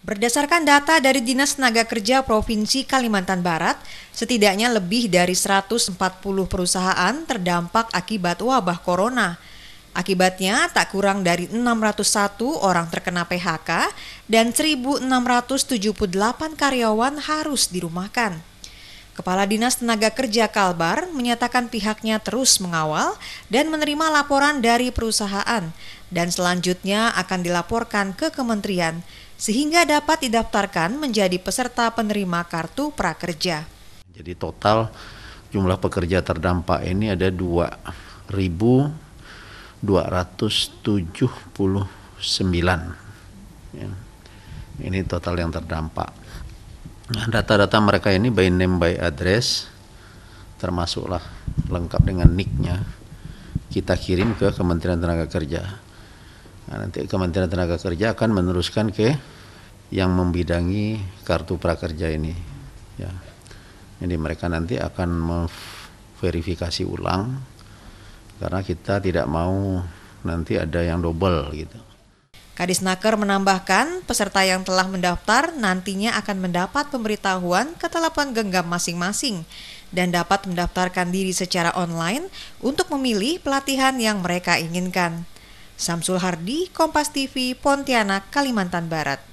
Berdasarkan data dari Dinas Tenaga Kerja Provinsi Kalimantan Barat, setidaknya lebih dari 140 perusahaan terdampak akibat wabah corona. Akibatnya, tak kurang dari 601 orang terkena PHK dan 1.678 karyawan harus dirumahkan. Kepala Dinas Tenaga Kerja Kalbar menyatakan pihaknya terus mengawal dan menerima laporan dari perusahaan dan selanjutnya akan dilaporkan ke kementerian sehingga dapat didaftarkan menjadi peserta penerima kartu prakerja. Jadi total jumlah pekerja terdampak ini ada 2.279. sembilan. Ya. Ini total yang terdampak data-data mereka ini by name by address termasuklah lengkap dengan nicknya kita kirim ke Kementerian Tenaga Kerja nah, nanti Kementerian Tenaga Kerja akan meneruskan ke yang membidangi kartu prakerja ini ya jadi mereka nanti akan verifikasi ulang karena kita tidak mau nanti ada yang double gitu Kadis Naker menambahkan, peserta yang telah mendaftar nantinya akan mendapat pemberitahuan ke telepon genggam masing-masing dan dapat mendaftarkan diri secara online untuk memilih pelatihan yang mereka inginkan. Samsul Hardi, Kompas TV, Pontianak, Kalimantan Barat.